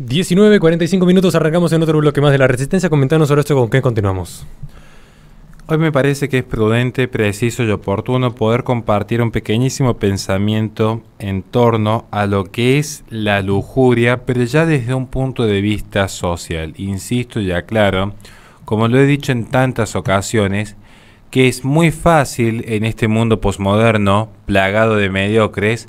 19.45 minutos, arrancamos en otro bloque más de la Resistencia. Comentanos sobre esto con qué continuamos. Hoy me parece que es prudente, preciso y oportuno poder compartir un pequeñísimo pensamiento en torno a lo que es la lujuria, pero ya desde un punto de vista social. Insisto y aclaro, como lo he dicho en tantas ocasiones, que es muy fácil en este mundo posmoderno, plagado de mediocres,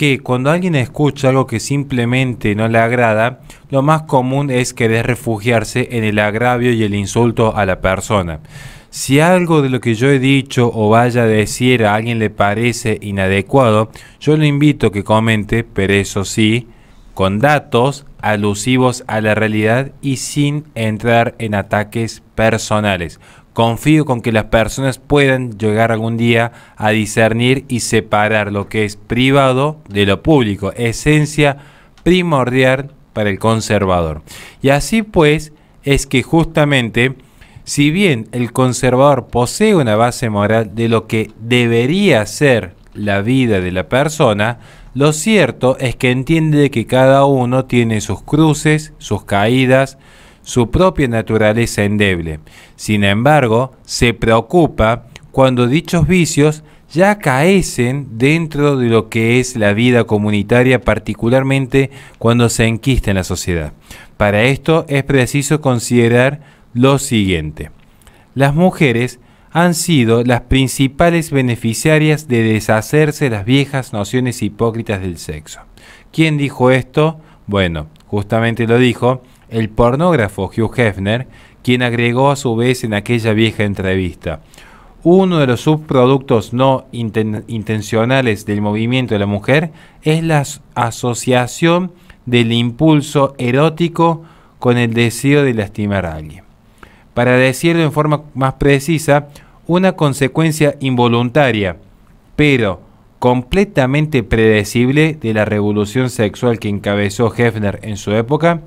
que cuando alguien escucha algo que simplemente no le agrada, lo más común es querer refugiarse en el agravio y el insulto a la persona. Si algo de lo que yo he dicho o vaya a decir a alguien le parece inadecuado, yo lo invito a que comente, pero eso sí, con datos alusivos a la realidad y sin entrar en ataques personales. Confío con que las personas puedan llegar algún día a discernir y separar lo que es privado de lo público, esencia primordial para el conservador. Y así pues es que justamente, si bien el conservador posee una base moral de lo que debería ser la vida de la persona, lo cierto es que entiende que cada uno tiene sus cruces, sus caídas, su propia naturaleza endeble. Sin embargo, se preocupa cuando dichos vicios ya caecen dentro de lo que es la vida comunitaria, particularmente cuando se enquista en la sociedad. Para esto es preciso considerar lo siguiente. Las mujeres han sido las principales beneficiarias de deshacerse las viejas nociones hipócritas del sexo. ¿Quién dijo esto? Bueno, justamente lo dijo el pornógrafo Hugh Hefner, quien agregó a su vez en aquella vieja entrevista. Uno de los subproductos no intencionales del movimiento de la mujer es la asociación del impulso erótico con el deseo de lastimar a alguien. Para decirlo en forma más precisa, una consecuencia involuntaria, pero completamente predecible de la revolución sexual que encabezó Hefner en su época,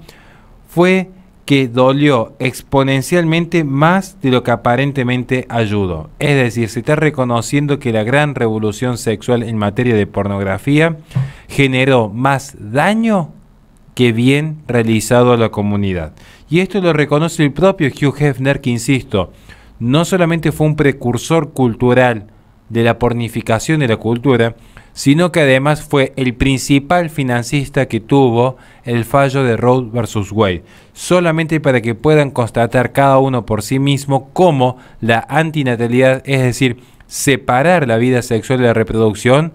fue que dolió exponencialmente más de lo que aparentemente ayudó. Es decir, se está reconociendo que la gran revolución sexual en materia de pornografía generó más daño que bien realizado a la comunidad. Y esto lo reconoce el propio Hugh Hefner, que insisto, no solamente fue un precursor cultural de la pornificación de la cultura, sino que además fue el principal financista que tuvo el fallo de Roe versus Wade, solamente para que puedan constatar cada uno por sí mismo cómo la antinatalidad, es decir, separar la vida sexual de la reproducción,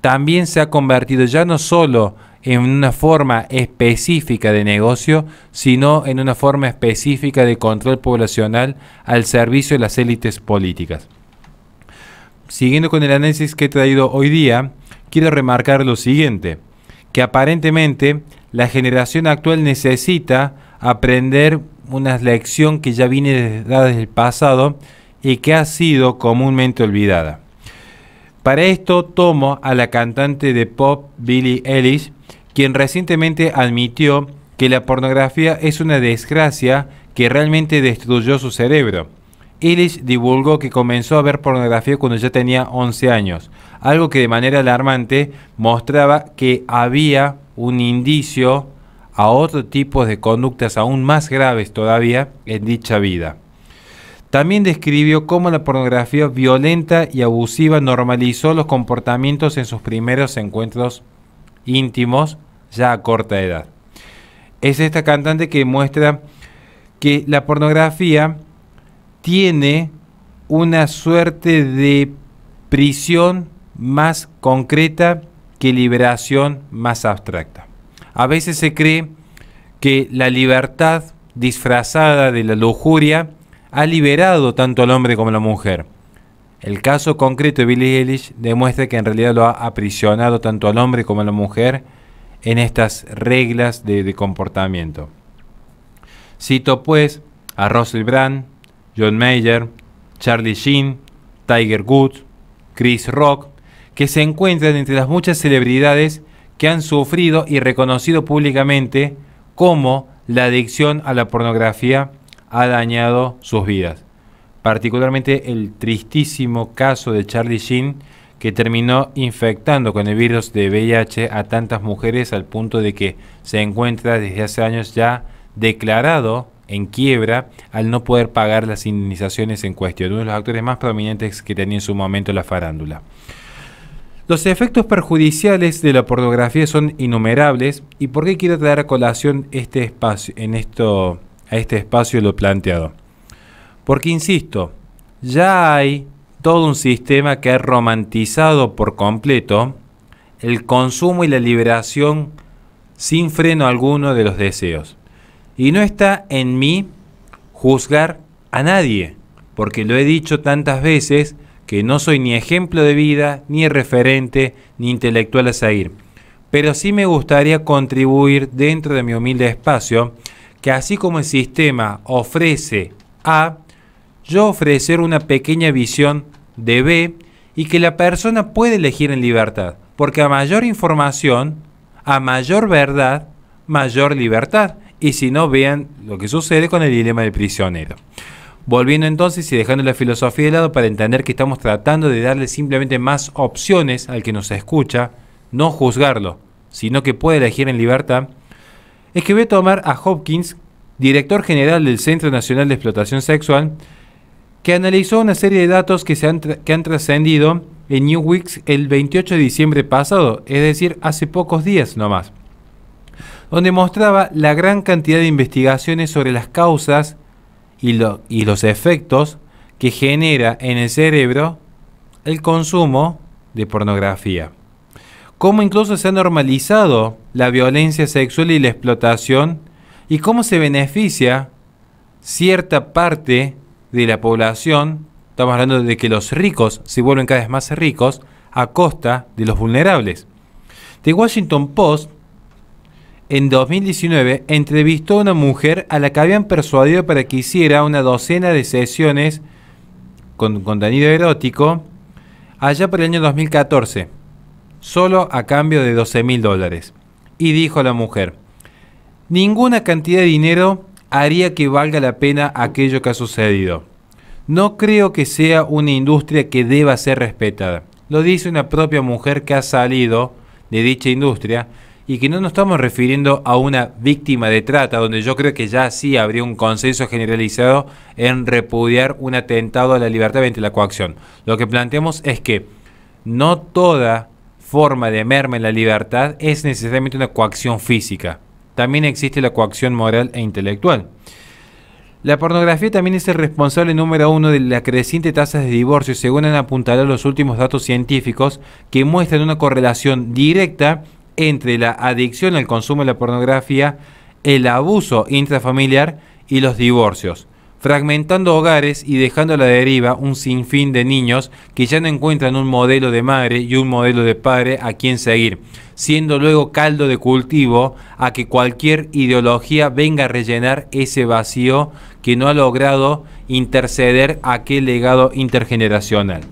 también se ha convertido ya no solo en una forma específica de negocio, sino en una forma específica de control poblacional al servicio de las élites políticas. Siguiendo con el análisis que he traído hoy día, quiero remarcar lo siguiente, que aparentemente la generación actual necesita aprender una lección que ya viene desde, el pasado y que ha sido comúnmente olvidada. Para esto tomo a la cantante de pop Billie Ellis, quien recientemente admitió que la pornografía es una desgracia que realmente destruyó su cerebro Illich divulgó que comenzó a ver pornografía cuando ya tenía 11 años, algo que de manera alarmante mostraba que había un indicio a otro tipo de conductas aún más graves todavía en dicha vida. También describió cómo la pornografía violenta y abusiva normalizó los comportamientos en sus primeros encuentros íntimos ya a corta edad. Es esta cantante que muestra que la pornografía tiene una suerte de prisión más concreta que liberación más abstracta. A veces se cree que la libertad disfrazada de la lujuria ha liberado tanto al hombre como a la mujer. El caso concreto de Billy Eilish demuestra que en realidad lo ha aprisionado tanto al hombre como a la mujer en estas reglas de, comportamiento. Cito pues a Russell Brand, John Mayer, Charlie Sheen, Tiger Woods, Chris Rock, que se encuentran entre las muchas celebridades que han sufrido y reconocido públicamente cómo la adicción a la pornografía ha dañado sus vidas. Particularmente el tristísimo caso de Charlie Sheen, que terminó infectando con el virus de VIH a tantas mujeres al punto de que se encuentra desde hace años ya declarado en quiebra al no poder pagar las indemnizaciones en cuestión, uno de los actores más prominentes que tenía en su momento la farándula. Los efectos perjudiciales de la pornografía son innumerables y por qué quiero traer a colación este espacio, en esto, a este espacio lo planteado. Porque, insisto, ya hay todo un sistema que ha romantizado por completo el consumo y la liberación sin freno alguno de los deseos. Y no está en mí juzgar a nadie, porque lo he dicho tantas veces que no soy ni ejemplo de vida, ni referente, ni intelectual a seguir. Pero sí me gustaría contribuir dentro de mi humilde espacio que así como el sistema ofrece A, yo ofrecer una pequeña visión de B y que la persona puede elegir en libertad, porque a mayor información, a mayor verdad, mayor libertad y si no, vean lo que sucede con el dilema del prisionero. Volviendo entonces y dejando la filosofía de lado para entender que estamos tratando de darle simplemente más opciones al que nos escucha, no juzgarlo, sino que puede elegir en libertad, es que voy a tomar a Hopkins, director general del Centro Nacional de Explotación Sexual, que analizó una serie de datos que, se han, que han trascendido en New Weeks el 28 de diciembre pasado, es decir, hace pocos días nomás donde mostraba la gran cantidad de investigaciones sobre las causas y, los efectos que genera en el cerebro el consumo de pornografía. Cómo incluso se ha normalizado la violencia sexual y la explotación y cómo se beneficia cierta parte de la población, estamos hablando de que los ricos se vuelven cada vez más ricos a costa de los vulnerables. The Washington Post en 2019 entrevistó a una mujer a la que habían persuadido para que hiciera una docena de sesiones con contenido erótico allá por el año 2014, solo a cambio de 12 mil dólares. Y dijo la mujer, ninguna cantidad de dinero haría que valga la pena aquello que ha sucedido. No creo que sea una industria que deba ser respetada. Lo dice una propia mujer que ha salido de dicha industria y que no nos estamos refiriendo a una víctima de trata, donde yo creo que ya sí habría un consenso generalizado en repudiar un atentado a la libertad mediante la coacción. Lo que planteamos es que no toda forma de merma en la libertad es necesariamente una coacción física. También existe la coacción moral e intelectual. La pornografía también es el responsable número uno de la creciente tasa de divorcio, según han apuntado los últimos datos científicos que muestran una correlación directa entre la adicción al consumo de la pornografía, el abuso intrafamiliar y los divorcios, fragmentando hogares y dejando a la deriva un sinfín de niños que ya no encuentran un modelo de madre y un modelo de padre a quien seguir, siendo luego caldo de cultivo a que cualquier ideología venga a rellenar ese vacío que no ha logrado interceder aquel legado intergeneracional.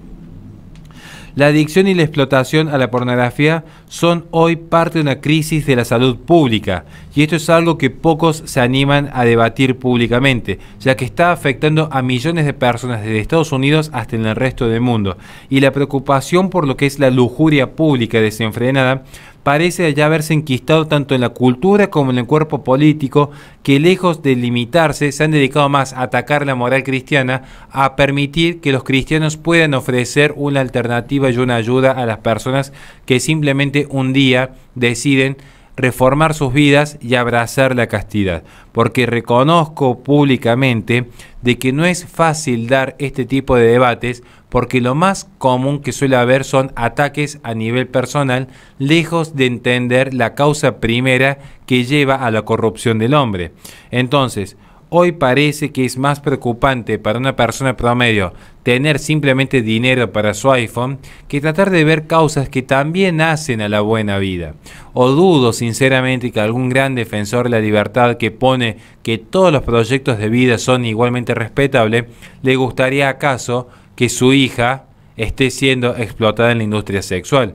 La adicción y la explotación a la pornografía son hoy parte de una crisis de la salud pública y esto es algo que pocos se animan a debatir públicamente, ya que está afectando a millones de personas desde Estados Unidos hasta en el resto del mundo. Y la preocupación por lo que es la lujuria pública desenfrenada parece ya haberse enquistado tanto en la cultura como en el cuerpo político, que lejos de limitarse se han dedicado más a atacar la moral cristiana, a permitir que los cristianos puedan ofrecer una alternativa y una ayuda a las personas que simplemente un día deciden reformar sus vidas y abrazar la castidad, porque reconozco públicamente de que no es fácil dar este tipo de debates, porque lo más común que suele haber son ataques a nivel personal, lejos de entender la causa primera que lleva a la corrupción del hombre. Entonces, Hoy parece que es más preocupante para una persona promedio tener simplemente dinero para su iPhone que tratar de ver causas que también hacen a la buena vida. O dudo sinceramente que algún gran defensor de la libertad que pone que todos los proyectos de vida son igualmente respetables, le gustaría acaso que su hija esté siendo explotada en la industria sexual.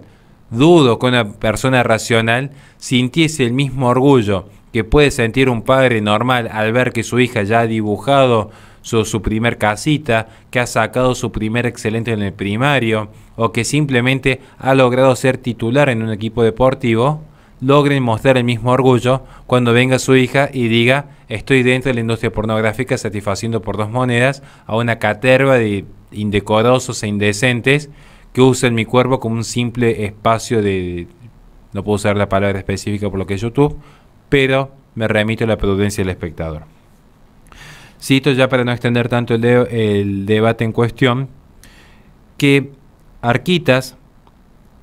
Dudo que una persona racional sintiese el mismo orgullo que puede sentir un padre normal al ver que su hija ya ha dibujado su, primer casita, que ha sacado su primer excelente en el primario o que simplemente ha logrado ser titular en un equipo deportivo, logren mostrar el mismo orgullo cuando venga su hija y diga estoy dentro de la industria pornográfica satisfaciendo por dos monedas a una caterva de indecorosos e indecentes que usan mi cuerpo como un simple espacio de... No puedo usar la palabra específica por lo que es YouTube, pero me remito a la prudencia del espectador. Cito ya para no extender tanto el, debate en cuestión, que Arquitas,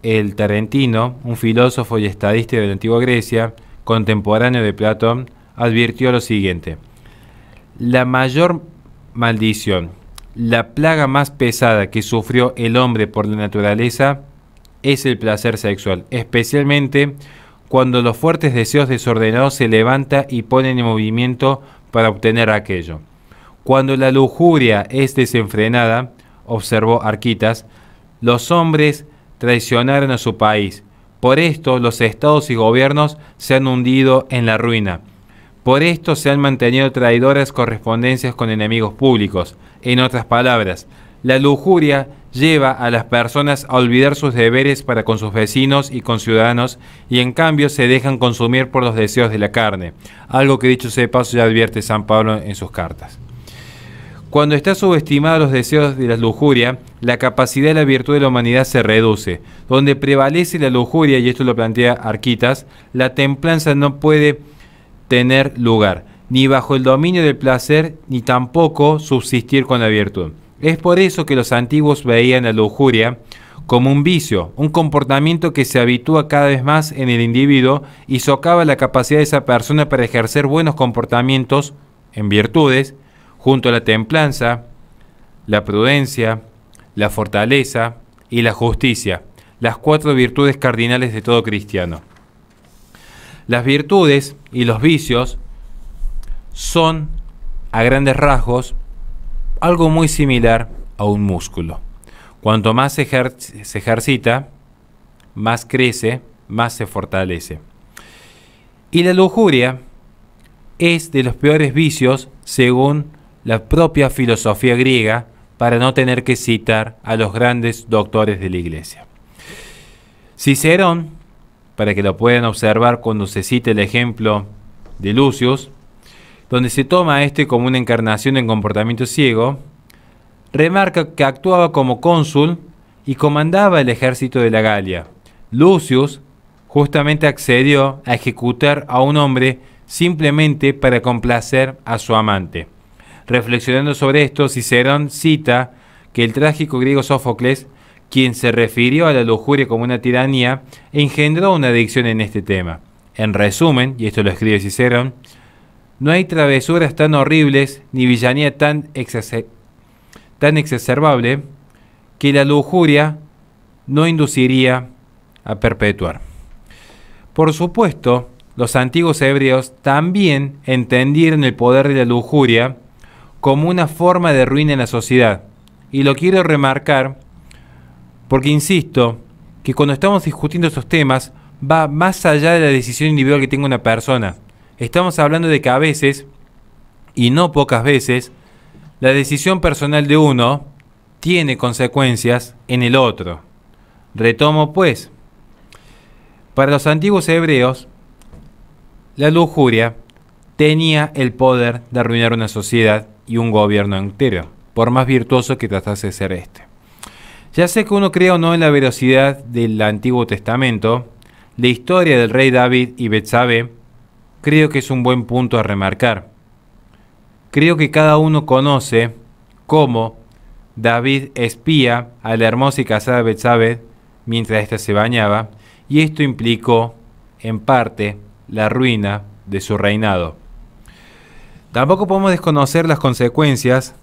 el tarentino, un filósofo y estadista de la antigua Grecia, contemporáneo de Platón, advirtió lo siguiente. La mayor maldición, la plaga más pesada que sufrió el hombre por la naturaleza es el placer sexual, especialmente cuando los fuertes deseos desordenados se levantan y ponen en movimiento para obtener aquello. Cuando la lujuria es desenfrenada, observó Arquitas, los hombres traicionaron a su país. Por esto los estados y gobiernos se han hundido en la ruina. Por esto se han mantenido traidoras correspondencias con enemigos públicos. En otras palabras, la lujuria lleva a las personas a olvidar sus deberes para con sus vecinos y con ciudadanos, y en cambio se dejan consumir por los deseos de la carne, algo que dicho sea de ya advierte San Pablo en sus cartas. Cuando está subestimada los deseos de la lujuria, la capacidad de la virtud de la humanidad se reduce. Donde prevalece la lujuria, y esto lo plantea Arquitas, la templanza no puede tener lugar, ni bajo el dominio del placer, ni tampoco subsistir con la virtud. Es por eso que los antiguos veían la lujuria como un vicio, un comportamiento que se habitúa cada vez más en el individuo y socava la capacidad de esa persona para ejercer buenos comportamientos en virtudes, junto a la templanza, la prudencia, la fortaleza y la justicia, las cuatro virtudes cardinales de todo cristiano. Las virtudes y los vicios son, a grandes rasgos, algo muy similar a un músculo. Cuanto más se, ejercita, más crece, más se fortalece. Y la lujuria es de los peores vicios según la propia filosofía griega, para no tener que citar a los grandes doctores de la iglesia. Cicerón, para que lo puedan observar cuando se cite el ejemplo de Lucius, donde se toma a este como una encarnación en comportamiento ciego, remarca que actuaba como cónsul y comandaba el ejército de la Galia. Lucius justamente accedió a ejecutar a un hombre simplemente para complacer a su amante. Reflexionando sobre esto, Cicerón cita que el trágico griego Sófocles, quien se refirió a la lujuria como una tiranía, engendró una adicción en este tema. En resumen, y esto lo escribe Cicerón, no hay travesuras tan horribles ni villanía tan, exces, tan exacerbable que la lujuria no induciría a perpetuar. Por supuesto, los antiguos hebreos también entendieron el poder de la lujuria como una forma de ruina en la sociedad. Y lo quiero remarcar porque insisto que cuando estamos discutiendo estos temas va más allá de la decisión individual que tenga una persona. Estamos hablando de que a veces, y no pocas veces, la decisión personal de uno tiene consecuencias en el otro. Retomo pues, para los antiguos hebreos, la lujuria tenía el poder de arruinar una sociedad y un gobierno entero, por más virtuoso que tratase de ser este. Ya sé que uno crea o no en la veracidad del Antiguo Testamento, la historia del rey David y Betsabé creo que es un buen punto a remarcar. Creo que cada uno conoce cómo David espía a la hermosa y casada mientras ésta se bañaba, y esto implicó, en parte, la ruina de su reinado. Tampoco podemos desconocer las consecuencias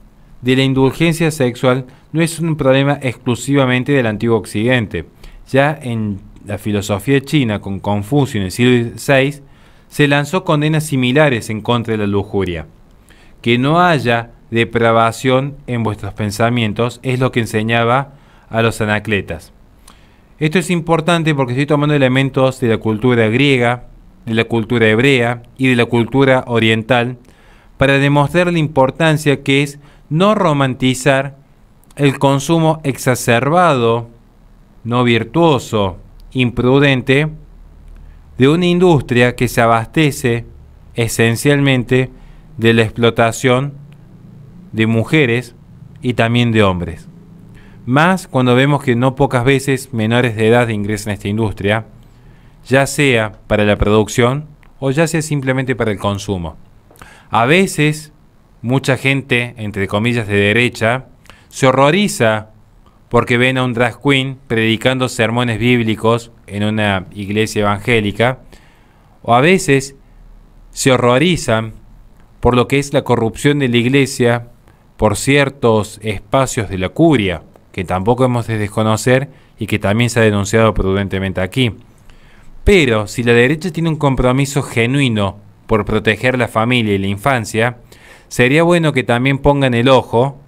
de la indulgencia sexual no es un problema exclusivamente del antiguo occidente. Ya en la filosofía china con Confucio en el siglo VI se lanzó condenas similares en contra de la lujuria. Que no haya depravación en vuestros pensamientos es lo que enseñaba a los anacletas. Esto es importante porque estoy tomando elementos de la cultura griega, de la cultura hebrea y de la cultura oriental para demostrar la importancia que es no romantizar el consumo exacerbado, no virtuoso, imprudente de una industria que se abastece esencialmente de la explotación de mujeres y también de hombres. Más cuando vemos que no pocas veces menores de edad ingresan a esta industria, ya sea para la producción o ya sea simplemente para el consumo. A veces, mucha gente, entre comillas, de derecha, se horroriza porque ven a un drag queen predicando sermones bíblicos en una iglesia evangélica, o a veces se horrorizan por lo que es la corrupción de la iglesia por ciertos espacios de la curia, que tampoco hemos de desconocer y que también se ha denunciado prudentemente aquí. Pero si la derecha tiene un compromiso genuino por proteger la familia y la infancia, sería bueno que también pongan el ojo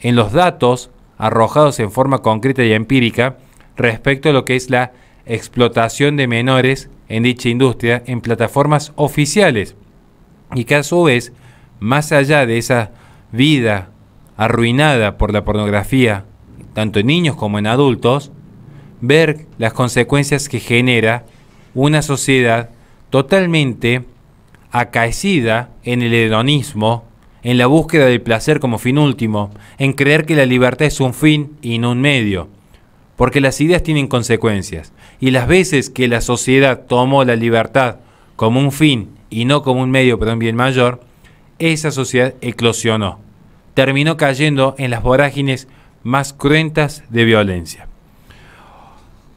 en los datos arrojados en forma concreta y empírica respecto a lo que es la explotación de menores en dicha industria en plataformas oficiales y que a su vez, más allá de esa vida arruinada por la pornografía, tanto en niños como en adultos, ver las consecuencias que genera una sociedad totalmente acaecida en el hedonismo, en la búsqueda del placer como fin último, en creer que la libertad es un fin y no un medio. Porque las ideas tienen consecuencias, y las veces que la sociedad tomó la libertad como un fin y no como un medio para un bien mayor, esa sociedad eclosionó, terminó cayendo en las vorágines más cruentas de violencia.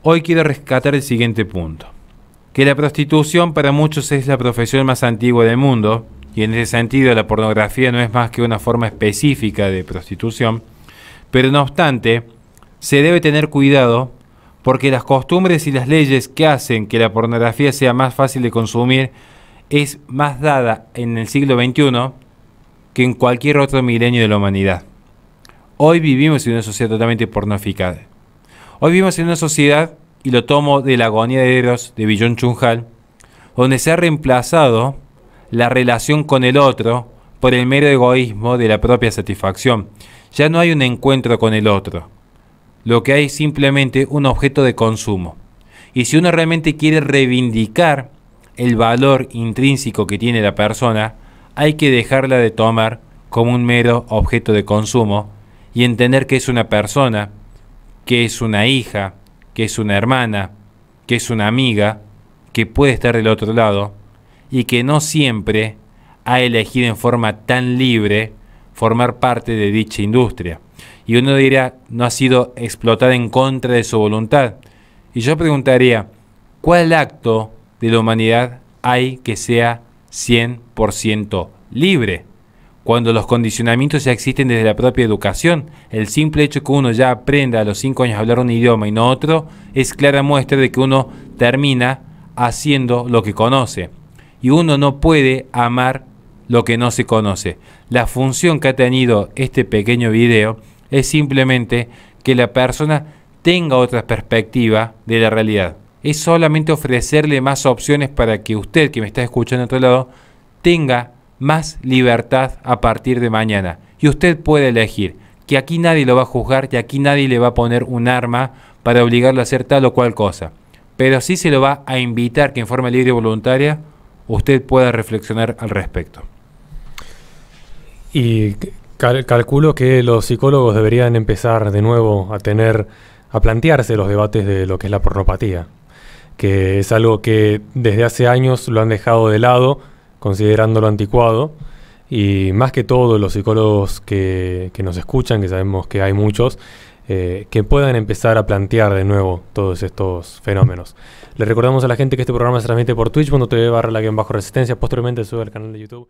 Hoy quiero rescatar el siguiente punto, que la prostitución para muchos es la profesión más antigua del mundo, y en ese sentido la pornografía no es más que una forma específica de prostitución, pero no obstante, se debe tener cuidado porque las costumbres y las leyes que hacen que la pornografía sea más fácil de consumir es más dada en el siglo XXI que en cualquier otro milenio de la humanidad. Hoy vivimos en una sociedad totalmente pornoficada. Hoy vivimos en una sociedad, y lo tomo de la agonía de Eros de Billon Chunjal, donde se ha reemplazado la relación con el otro por el mero egoísmo de la propia satisfacción. Ya no hay un encuentro con el otro. Lo que hay es simplemente un objeto de consumo. Y si uno realmente quiere reivindicar el valor intrínseco que tiene la persona, hay que dejarla de tomar como un mero objeto de consumo y entender que es una persona, que es una hija, que es una hermana, que es una amiga, que puede estar del otro lado y que no siempre ha elegido en forma tan libre formar parte de dicha industria. Y uno dirá, no ha sido explotada en contra de su voluntad. Y yo preguntaría, ¿cuál acto de la humanidad hay que sea 100% libre? Cuando los condicionamientos ya existen desde la propia educación, el simple hecho que uno ya aprenda a los 5 años a hablar un idioma y no otro es clara muestra de que uno termina haciendo lo que conoce y uno no puede amar lo que no se conoce. La función que ha tenido este pequeño video es simplemente que la persona tenga otra perspectiva de la realidad. Es solamente ofrecerle más opciones para que usted que me está escuchando de otro lado tenga más libertad a partir de mañana. Y usted puede elegir que aquí nadie lo va a juzgar, que aquí nadie le va a poner un arma para obligarlo a hacer tal o cual cosa. Pero sí se lo va a invitar que en forma libre y voluntaria usted pueda reflexionar al respecto. Y calculo que los psicólogos deberían empezar de nuevo a tener, a plantearse los debates de lo que es la pornopatía, que es algo que desde hace años lo han dejado de lado, considerándolo anticuado, y más que todo los psicólogos que, que nos escuchan, que sabemos que hay muchos, eh, que puedan empezar a plantear de nuevo todos estos fenómenos. Le recordamos a la gente que este programa se transmite por Twitch, cuando te barra la guión bajo resistencia, posteriormente sube al canal de YouTube.